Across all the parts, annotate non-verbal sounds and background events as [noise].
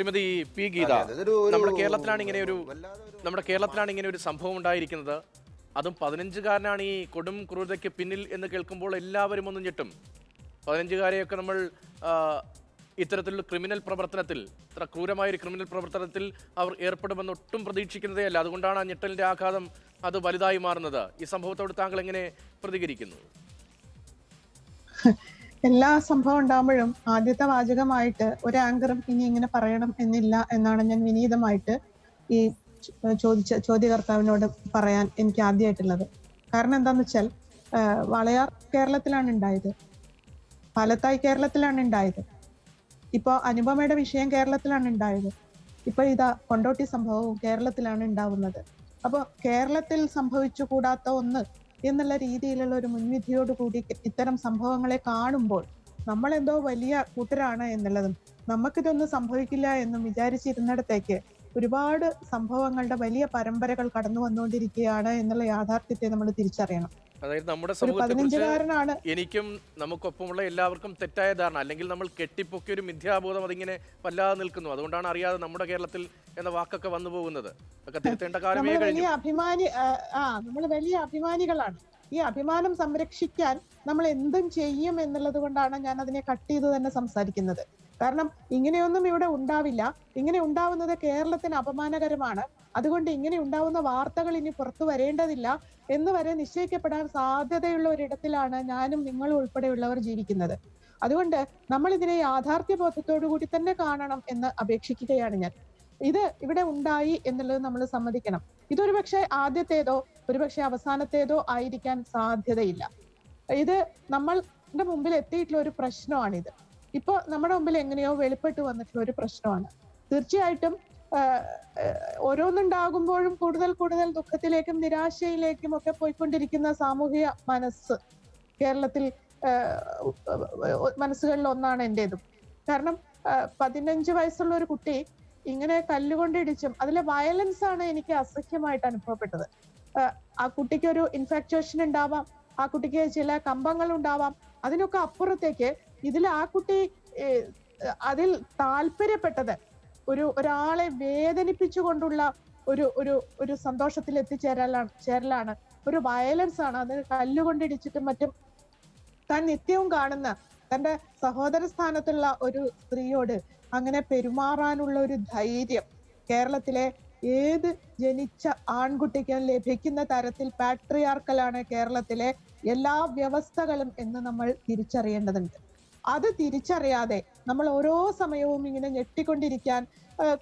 Shrimati P Geetha നമ്മുടെ കേരളത്തിലാണ് ഇങ്ങനെ ഒരു നമ്മുടെ കേരളത്തിലാണ് ഇങ്ങനെ ഒരു സംഭവം ഉണ്ടായിരിക്കുന്നത് അതും പതിനഞ്ചുകാരനാണ് ഈ കൊടും ക്രൂരതയ്ക്ക് പിന്നിൽ എന്ന് കേൾക്കുമ്പോൾ എല്ലാവരും ഒന്നും ഞെട്ടും പതിനഞ്ചുകാരെയൊക്കെ നമ്മൾ ഇത്തരത്തിലുള്ള ക്രിമിനൽ പ്രവർത്തനത്തിൽ ഇത്ര ഒരു ക്രിമിനൽ പ്രവർത്തനത്തിൽ അവർ ഏർപ്പെടുമെന്ന് ഒട്ടും പ്രതീക്ഷിക്കുന്നതേ അല്ല അതുകൊണ്ടാണ് ആ ഞെട്ടലിൻ്റെ ആഘാതം അത് വലുതായി മാറുന്നത് ഈ സംഭവത്തോട് താങ്കൾ എങ്ങനെ പ്രതികരിക്കുന്നു [laughs] എല്ലാ സംഭവം ഉണ്ടാകുമ്പോഴും ആദ്യത്തെ വാചകമായിട്ട് ഒരു ആങ്കറും ഇനി ഇങ്ങനെ പറയണം എന്നില്ല എന്നാണ് ഞാൻ വിനീതമായിട്ട് ഈ ചോദിച്ച ചോദ്യകർത്താവിനോട് പറയാൻ എനിക്ക് ആദ്യമായിട്ടുള്ളത് കാരണം എന്താന്ന് വെച്ചാൽ വളയാർ കേരളത്തിലാണ് ഉണ്ടായത് പാലത്തായി കേരളത്തിലാണ് ഉണ്ടായത് ഇപ്പോൾ അനുപമയുടെ വിഷയം കേരളത്തിലാണ് ഉണ്ടായത് ഇപ്പൊ ഇതാ കൊണ്ടോട്ടി സംഭവവും കേരളത്തിലാണ് ഉണ്ടാവുന്നത് അപ്പോൾ കേരളത്തിൽ സംഭവിച്ചു കൂടാത്ത ഒന്ന് എന്നുള്ള രീതിയിലുള്ള ഒരു മുൻവിധിയോട് കൂടി ഇത്തരം സംഭവങ്ങളെ കാണുമ്പോൾ നമ്മളെന്തോ വലിയ കൂട്ടരാണ് എന്നുള്ളതും നമുക്കിതൊന്നും സംഭവിക്കില്ല എന്നും വിചാരിച്ചിരുന്നിടത്തേക്ക് ഒരുപാട് സംഭവങ്ങളുടെ വലിയ പരമ്പരകൾ കടന്നു വന്നുകൊണ്ടിരിക്കുകയാണ് എന്നുള്ള യാഥാർത്ഥ്യത്തെ നമ്മൾ തിരിച്ചറിയണം അതായത് നമ്മുടെ സമൂഹത്തെക്കുറിച്ച് എനിക്കും നമുക്കൊപ്പമുള്ള എല്ലാവർക്കും തെറ്റായ ധാരണ അല്ലെങ്കിൽ നമ്മൾ കെട്ടിപ്പൊക്കിയ ഒരു മിഥ്യാബോധം അതിങ്ങനെ വല്ലാതെ നിൽക്കുന്നു അതുകൊണ്ടാണ് അറിയാതെ നമ്മുടെ കേരളത്തിൽ എന്ന വാക്കൊക്കെ വന്നു പോകുന്നത് [laughs] അഭിമാനി ആ നമ്മൾ വലിയ അഭിമാനികളാണ് ഈ അഭിമാനം സംരക്ഷിക്കാൻ നമ്മൾ എന്തും ചെയ്യും എന്നുള്ളത് കൊണ്ടാണ് ഞാൻ അതിനെ കട്ട് ചെയ്ത് തന്നെ സംസാരിക്കുന്നത് കാരണം ഇങ്ങനെയൊന്നും ഇവിടെ ഉണ്ടാവില്ല ഇങ്ങനെ ഉണ്ടാവുന്നത് കേരളത്തിന് അപമാനകരമാണ് അതുകൊണ്ട് ഇങ്ങനെ ഉണ്ടാവുന്ന വാർത്തകൾ ഇനി പുറത്തു വരേണ്ടതില്ല എന്ന് വരെ നിശ്ചയിക്കപ്പെടാൻ സാധ്യതയുള്ള ഒരിടത്തിലാണ് ഞാനും നിങ്ങളും ഉൾപ്പെടെയുള്ളവർ ജീവിക്കുന്നത് അതുകൊണ്ട് നമ്മൾ ഇതിനെ യാഥാർത്ഥ്യബോധത്തോടു കൂടി തന്നെ കാണണം എന്ന് അപേക്ഷിക്കുകയാണ് ഞാൻ ഇത് ഇവിടെ ഉണ്ടായി എന്നുള്ളത് നമ്മൾ സമ്മതിക്കണം ഇതൊരു പക്ഷെ ആദ്യത്തേതോ ഒരുപക്ഷെ അവസാനത്തേതോ ആയിരിക്കാൻ സാധ്യതയില്ല ഇത് നമ്മളുടെ മുമ്പിൽ എത്തിയിട്ടുള്ള ഒരു പ്രശ്നമാണിത് ഇപ്പോൾ നമ്മുടെ മുമ്പിൽ എങ്ങനെയോ വെളിപ്പെട്ട് വന്നിട്ടുള്ള ഒരു പ്രശ്നമാണ് തീർച്ചയായിട്ടും ഓരോന്നുണ്ടാകുമ്പോഴും കൂടുതൽ കൂടുതൽ ദുഃഖത്തിലേക്കും നിരാശയിലേക്കും ഒക്കെ പോയിക്കൊണ്ടിരിക്കുന്ന സാമൂഹിക മനസ്സ് കേരളത്തിൽ മനസ്സുകളിൽ ഒന്നാണ് എൻ്റെതും കാരണം പതിനഞ്ച് വയസ്സുള്ള ഒരു കുട്ടി ഇങ്ങനെ കല്ലുകൊണ്ട് ഇടിച്ചും അതിലെ വയലൻസ് ആണ് എനിക്ക് അസഹ്യമായിട്ട് അനുഭവപ്പെട്ടത് ആ കുട്ടിക്ക് ഒരു ഇൻഫെക്ഷൻ ഉണ്ടാവാം ആ കുട്ടിക്ക് ചില കമ്പങ്ങൾ ഉണ്ടാവാം അതിനൊക്കെ അപ്പുറത്തേക്ക് ഇതിൽ ആ കുട്ടി അതിൽ താല്പര്യപ്പെട്ടത് ഒരു ഒരാളെ വേദനിപ്പിച്ചുകൊണ്ടുള്ള ഒരു ഒരു ഒരു സന്തോഷത്തിൽ എത്തിച്ചേരലാണ് ചേരലാണ് ഒരു വയലൻസ് ആണ് അത് കല്ലുകൊണ്ടിടിച്ചിട്ടും മറ്റും താൻ നിത്യവും കാണുന്ന തന്റെ സഹോദര സ്ഥാനത്തുള്ള ഒരു സ്ത്രീയോട് അങ്ങനെ പെരുമാറാനുള്ള ഒരു ധൈര്യം കേരളത്തിലെ ഏത് ജനിച്ച ആൺകുട്ടിക്കും ലഭിക്കുന്ന തരത്തിൽ പാട്രിയാർക്കലാണ് കേരളത്തിലെ എല്ലാ വ്യവസ്ഥകളും എന്ന് നമ്മൾ തിരിച്ചറിയേണ്ടതുണ്ട് അത് തിരിച്ചറിയാതെ നമ്മൾ ഓരോ സമയവും ഇങ്ങനെ ഞെട്ടിക്കൊണ്ടിരിക്കാൻ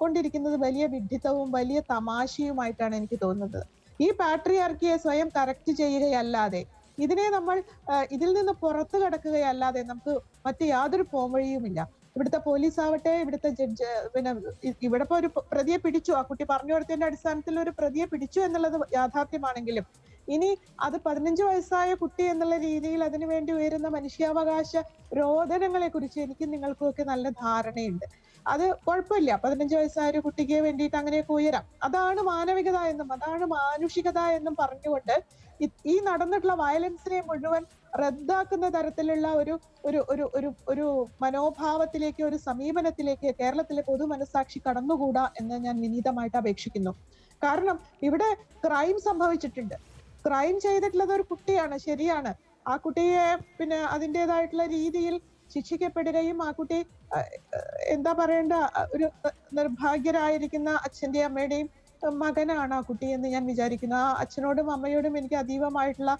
കൊണ്ടിരിക്കുന്നത് വലിയ വിഡ്ഢിത്തവും വലിയ തമാശയുമായിട്ടാണ് എനിക്ക് തോന്നുന്നത് ഈ പാട്രിയാർക്കിയെ സ്വയം കറക്റ്റ് ചെയ്യുകയല്ലാതെ ഇതിനെ നമ്മൾ ഇതിൽ നിന്ന് പുറത്തു കിടക്കുകയല്ലാതെ നമുക്ക് മറ്റ് യാതൊരു പോംവഴിയുമില്ല ഇവിടുത്തെ പോലീസ് ആവട്ടെ ഇവിടുത്തെ ജഡ്ജ് പിന്നെ ഇവിടെ ഇപ്പൊ ഒരു പ്രതിയെ പിടിച്ചു ആ കുട്ടി പറഞ്ഞു കൊടുത്തതിന്റെ അടിസ്ഥാനത്തിൽ ഒരു പ്രതിയെ പിടിച്ചു എന്നുള്ളത് യാഥാർത്ഥ്യമാണെങ്കിലും ഇനി അത് പതിനഞ്ച് വയസ്സായ കുട്ടി എന്നുള്ള രീതിയിൽ അതിനുവേണ്ടി ഉയരുന്ന മനുഷ്യാവകാശ രോധനങ്ങളെ കുറിച്ച് എനിക്ക് നിങ്ങൾക്കൊക്കെ നല്ല ധാരണയുണ്ട് അത് കുഴപ്പമില്ല പതിനഞ്ച് വയസ്സായ ഒരു കുട്ടിക്ക് വേണ്ടിയിട്ട് അങ്ങനെയൊക്കെ ഉയരാം അതാണ് മാനവികത എന്നും അതാണ് മാനുഷികത എന്നും പറഞ്ഞുകൊണ്ട് ഈ നടന്നിട്ടുള്ള വയലൻസിനെ മുഴുവൻ റദ്ദാക്കുന്ന തരത്തിലുള്ള ഒരു ഒരു ഒരു ഒരു ഒരു മനോഭാവത്തിലേക്ക് ഒരു സമീപനത്തിലേക്ക് കേരളത്തിലെ പൊതു കടന്നുകൂടാ എന്ന് ഞാൻ വിനീതമായിട്ട് അപേക്ഷിക്കുന്നു കാരണം ഇവിടെ ക്രൈം സംഭവിച്ചിട്ടുണ്ട് ക്രൈം ചെയ്തിട്ടുള്ളത് ഒരു കുട്ടിയാണ് ശരിയാണ് ആ കുട്ടിയെ പിന്നെ അതിൻ്റെതായിട്ടുള്ള രീതിയിൽ ശിക്ഷിക്കപ്പെടുകയും ആ കുട്ടി എന്താ പറയേണ്ട ഒരു നിർഭാഗ്യരായിരിക്കുന്ന അച്ഛന്റെ അമ്മയുടെയും മകനാണ് ആ കുട്ടി എന്ന് ഞാൻ വിചാരിക്കുന്നു ആ അച്ഛനോടും അമ്മയോടും എനിക്ക് അതീവമായിട്ടുള്ള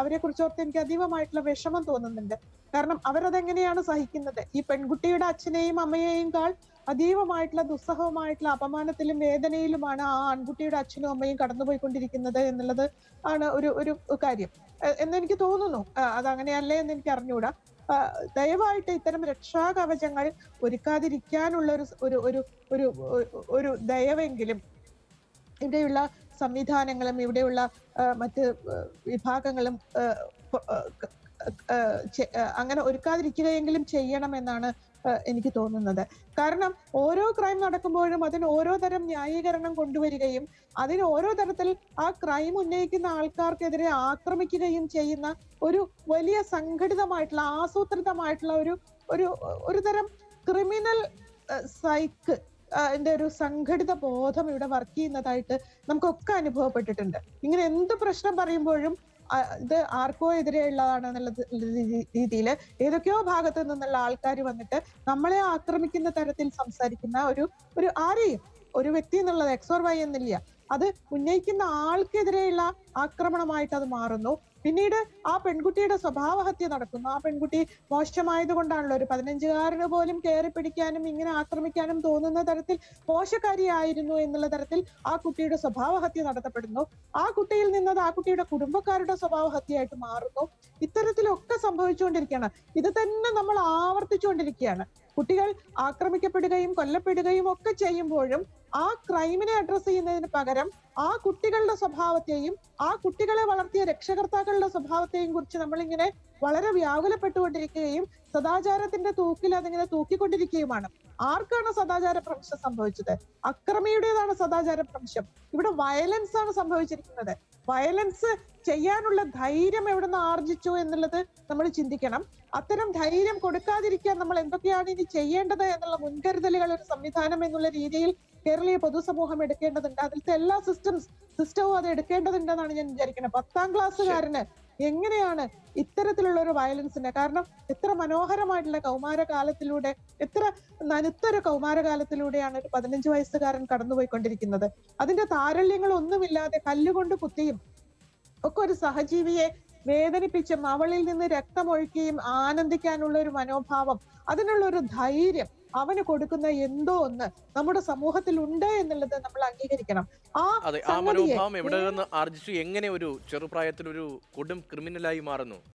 അവരെ കുറിച്ചോർത്ത് എനിക്ക് അതീവമായിട്ടുള്ള വിഷമം തോന്നുന്നുണ്ട് കാരണം അവരതെങ്ങനെയാണ് സഹിക്കുന്നത് ഈ പെൺകുട്ടിയുടെ അച്ഛനെയും അമ്മയെയും കാൾ അതീവമായിട്ടുള്ള ദുസ്സഹമായിട്ടുള്ള അപമാനത്തിലും വേദനയിലുമാണ് ആ ആൺകുട്ടിയുടെ അച്ഛനും അമ്മയും കടന്നുപോയിക്കൊണ്ടിരിക്കുന്നത് എന്നുള്ളത് ആണ് ഒരു ഒരു കാര്യം എന്നെനിക്ക് തോന്നുന്നു അത് അതങ്ങനെയല്ലേ എന്ന് എനിക്ക് അറിഞ്ഞുകൂടാ ദയവായിട്ട് ഇത്തരം രക്ഷാകവചങ്ങൾ ഒരുക്കാതിരിക്കാനുള്ള ഒരു ഒരു ഒരു ഒരു ദയവെങ്കിലും ഇവിടെയുള്ള സംവിധാനങ്ങളും ഇവിടെയുള്ള മറ്റ് വിഭാഗങ്ങളും അങ്ങനെ ഒരുക്കാതിരിക്കുകയെങ്കിലും ചെയ്യണമെന്നാണ് എനിക്ക് തോന്നുന്നത് കാരണം ഓരോ ക്രൈം നടക്കുമ്പോഴും അതിന് ഓരോ തരം ന്യായീകരണം കൊണ്ടുവരികയും അതിന് ഓരോ തരത്തിൽ ആ ക്രൈം ഉന്നയിക്കുന്ന ആൾക്കാർക്കെതിരെ ആക്രമിക്കുകയും ചെയ്യുന്ന ഒരു വലിയ സംഘടിതമായിട്ടുള്ള ആസൂത്രിതമായിട്ടുള്ള ഒരു ഒരു ഒരു തരം ക്രിമിനൽ സൈക്ക് എന്റെ ഒരു സംഘടിത ബോധം ഇവിടെ വർക്ക് ചെയ്യുന്നതായിട്ട് നമുക്കൊക്കെ അനുഭവപ്പെട്ടിട്ടുണ്ട് ഇങ്ങനെ എന്ത് പ്രശ്നം പറയുമ്പോഴും ഇത് ആർക്കോ എതിരെയുള്ളതാണ് എന്നുള്ള രീതിയിൽ ഏതൊക്കെയോ ഭാഗത്ത് നിന്നുള്ള ആൾക്കാർ വന്നിട്ട് നമ്മളെ ആക്രമിക്കുന്ന തരത്തിൽ സംസാരിക്കുന്ന ഒരു ഒരു ആരെയും ഒരു വ്യക്തി എന്നുള്ളത് എക്സോർ വൈ എന്നില്ല അത് ഉന്നയിക്കുന്ന ആൾക്കെതിരെയുള്ള ആക്രമണമായിട്ട് അത് മാറുന്നു പിന്നീട് ആ പെൺകുട്ടിയുടെ സ്വഭാവഹത്യ നടക്കുന്നു ആ പെൺകുട്ടി മോശമായത് കൊണ്ടാണല്ലോ ഒരു പതിനഞ്ചുകാരന് പോലും കയറി പിടിക്കാനും ഇങ്ങനെ ആക്രമിക്കാനും തോന്നുന്ന തരത്തിൽ മോശക്കാരിയായിരുന്നു എന്നുള്ള തരത്തിൽ ആ കുട്ടിയുടെ സ്വഭാവഹത്യ നടത്തപ്പെടുന്നു ആ കുട്ടിയിൽ നിന്നത് ആ കുട്ടിയുടെ കുടുംബക്കാരുടെ സ്വഭാവഹത്യയായിട്ട് മാറുന്നു ഇത്തരത്തിലൊക്കെ സംഭവിച്ചുകൊണ്ടിരിക്കുകയാണ് ഇത് തന്നെ നമ്മൾ ആവർത്തിച്ചുകൊണ്ടിരിക്കുകയാണ് കുട്ടികൾ ആക്രമിക്കപ്പെടുകയും കൊല്ലപ്പെടുകയും ഒക്കെ ചെയ്യുമ്പോഴും ആ ക്രൈമിനെ അഡ്രസ്സ് ചെയ്യുന്നതിന് പകരം ആ കുട്ടികളുടെ സ്വഭാവത്തെയും ആ കുട്ടികളെ വളർത്തിയ രക്ഷകർത്താക്കളുടെ സ്വഭാവത്തെയും കുറിച്ച് നമ്മളിങ്ങനെ വളരെ വ്യാകുലപ്പെട്ടുകൊണ്ടിരിക്കുകയും സദാചാരത്തിന്റെ തൂക്കിൽ അതിങ്ങനെ തൂക്കിക്കൊണ്ടിരിക്കുകയുമാണ് ആർക്കാണ് സദാചാര ഭ്രംശം സംഭവിച്ചത് അക്രമിയുടേതാണ് സദാചാര ഭ്രംശം ഇവിടെ വയലൻസ് ആണ് സംഭവിച്ചിരിക്കുന്നത് വയലൻസ് ചെയ്യാനുള്ള ധൈര്യം എവിടെ നിന്ന് ആർജിച്ചു എന്നുള്ളത് നമ്മൾ ചിന്തിക്കണം അത്തരം ധൈര്യം കൊടുക്കാതിരിക്കാൻ നമ്മൾ എന്തൊക്കെയാണ് ഇനി ചെയ്യേണ്ടത് എന്നുള്ള മുൻകരുതലുകൾ ഒരു സംവിധാനം എന്നുള്ള രീതിയിൽ കേരളീയ പൊതുസമൂഹം എടുക്കേണ്ടതുണ്ട് അതിലത്തെ എല്ലാ സിസ്റ്റംസ് സിസ്റ്റവും അത് എടുക്കേണ്ടതുണ്ടെന്നാണ് ഞാൻ വിചാരിക്കുന്നത് പത്താം ക്ലാസ്സുകാരന് എങ്ങനെയാണ് ഇത്തരത്തിലുള്ള ഒരു വയലൻസിന് കാരണം എത്ര മനോഹരമായിട്ടുള്ള കൗമാരകാലത്തിലൂടെ എത്ര നനുത്തൊരു കൗമാരകാലത്തിലൂടെയാണ് ഒരു പതിനഞ്ച് വയസ്സുകാരൻ കടന്നുപോയിക്കൊണ്ടിരിക്കുന്നത് അതിന്റെ താരല്യങ്ങൾ ഒന്നുമില്ലാതെ കല്ലുകൊണ്ട് കുത്തിയും ഒക്കെ ഒരു സഹജീവിയെ വേദനിപ്പിച്ചും അവളിൽ നിന്ന് രക്തമൊഴുക്കുകയും ആനന്ദിക്കാനുള്ള ഒരു മനോഭാവം അതിനുള്ള ഒരു ധൈര്യം അവന് കൊടുക്കുന്ന എന്തോ ഒന്ന് നമ്മുടെ സമൂഹത്തിൽ ഉണ്ട് എന്നുള്ളത് നമ്മൾ അംഗീകരിക്കണം ആ മനോഭാവം എവിടെ നിന്ന് ആർജിച്ചു എങ്ങനെ ഒരു ചെറുപ്രായത്തിൽ ഒരു കൊടും ക്രിമിനലായി മാറുന്നു